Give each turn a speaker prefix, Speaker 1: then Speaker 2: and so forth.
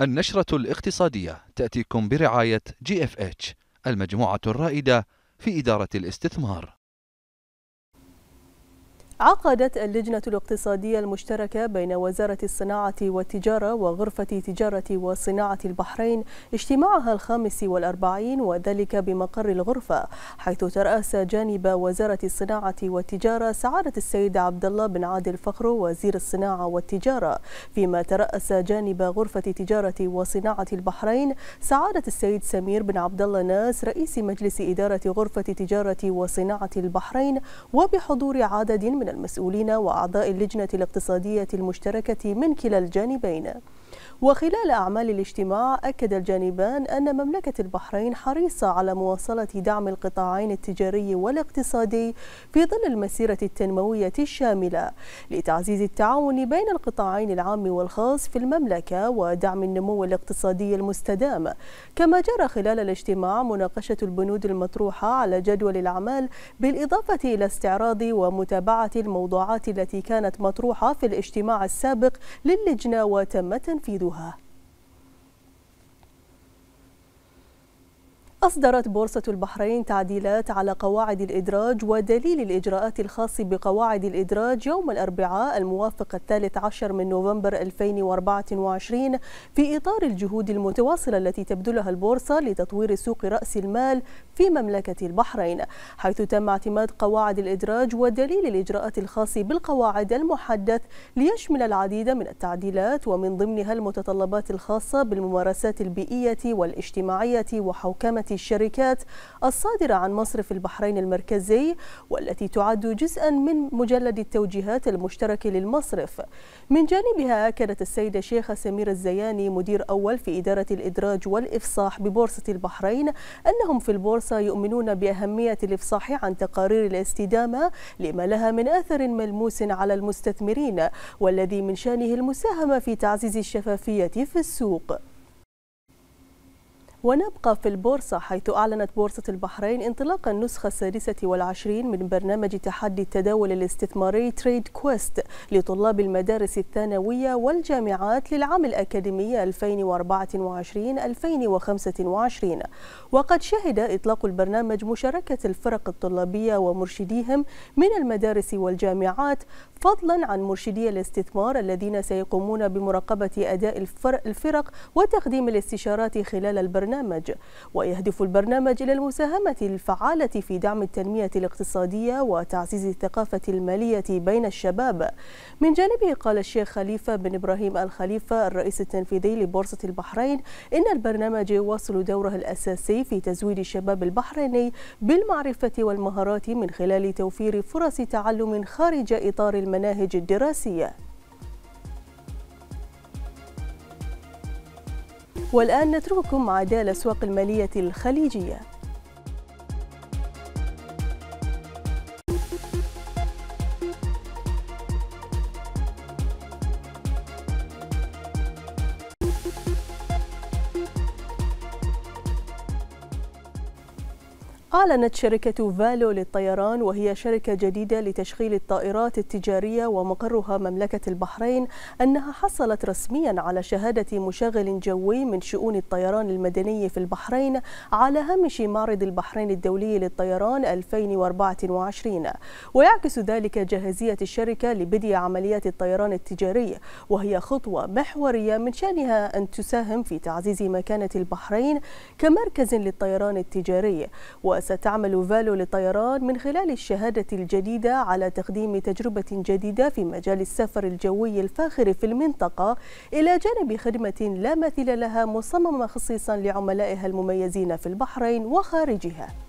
Speaker 1: النشرة الاقتصادية تأتيكم برعاية جي اف اتش المجموعة الرائدة في إدارة الاستثمار عقدت اللجنة الاقتصادية المشتركة بين وزارة الصناعة والتجارة وغرفة تجارة وصناعة البحرين اجتماعها الخامس والأربعين وذلك بمقر الغرفة حيث ترأس جانب وزارة الصناعة والتجارة سعادة السيد عبد الله بن عادل فخرو وزير الصناعة والتجارة فيما ترأس جانب غرفة تجارة وصناعة البحرين سعادة السيد سمير بن عبد الله ناس رئيس مجلس إدارة غرفة تجارة وصناعة البحرين وبحضور عدد من المسؤولين وأعضاء اللجنة الاقتصادية المشتركة من كلا الجانبين وخلال أعمال الاجتماع أكد الجانبان أن مملكة البحرين حريصة على مواصلة دعم القطاعين التجاري والاقتصادي في ظل المسيرة التنموية الشاملة لتعزيز التعاون بين القطاعين العام والخاص في المملكة ودعم النمو الاقتصادي المستدام كما جرى خلال الاجتماع مناقشة البنود المطروحة على جدول الأعمال بالإضافة إلى استعراض ومتابعة الموضوعات التي كانت مطروحة في الاجتماع السابق للجنة وتم تنفيذها تنفيذها أصدرت بورصة البحرين تعديلات على قواعد الإدراج ودليل الإجراءات الخاص بقواعد الإدراج يوم الأربعاء الموافق الثالث عشر من نوفمبر 2024 في إطار الجهود المتواصلة التي تبذلها البورصة لتطوير سوق رأس المال في مملكة البحرين حيث تم اعتماد قواعد الإدراج ودليل الإجراءات الخاص بالقواعد المحدث ليشمل العديد من التعديلات ومن ضمنها المتطلبات الخاصة بالممارسات البيئية والاجتماعية وحوكمة الشركات الصادرة عن مصرف البحرين المركزي والتي تعد جزءا من مجلد التوجيهات المشترك للمصرف من جانبها أكدت السيدة شيخة سمير الزياني مدير أول في إدارة الإدراج والإفصاح ببورصة البحرين أنهم في البورصة يؤمنون بأهمية الإفصاح عن تقارير الاستدامة لما لها من أثر ملموس على المستثمرين والذي من شأنه المساهمة في تعزيز الشفافية في السوق ونبقى في البورصة حيث أعلنت بورصة البحرين انطلاق النسخة السادسة والعشرين من برنامج تحدي التداول الاستثماري تريد كويست لطلاب المدارس الثانوية والجامعات للعام الأكاديمي 2024-2025 وقد شهد إطلاق البرنامج مشاركة الفرق الطلابية ومرشديهم من المدارس والجامعات فضلا عن مرشدي الاستثمار الذين سيقومون بمراقبة أداء الفرق وتقديم الاستشارات خلال البرنامج البرنامج ويهدف البرنامج إلى المساهمة الفعالة في دعم التنمية الاقتصادية وتعزيز الثقافة المالية بين الشباب من جانبه قال الشيخ خليفة بن إبراهيم الخليفة الرئيس التنفيذي لبورصة البحرين إن البرنامج يواصل دوره الأساسي في تزويد الشباب البحريني بالمعرفة والمهارات من خلال توفير فرص تعلم خارج إطار المناهج الدراسية والآن نترككم مع دال أسواق المالية الخليجية أعلنت شركة فالو للطيران وهي شركة جديدة لتشغيل الطائرات التجارية ومقرها مملكة البحرين أنها حصلت رسميا على شهادة مشغل جوي من شؤون الطيران المدني في البحرين على هامش معرض البحرين الدولي للطيران 2024 ويعكس ذلك جاهزية الشركة لبدء عمليات الطيران التجاري وهي خطوة محورية من شأنها أن تساهم في تعزيز مكانة البحرين كمركز للطيران التجاري ستعمل فالو للطيران من خلال الشهادة الجديدة على تقديم تجربة جديدة في مجال السفر الجوي الفاخر في المنطقة إلى جانب خدمة لا مثيل لها مصممة خصيصا لعملائها المميزين في البحرين وخارجها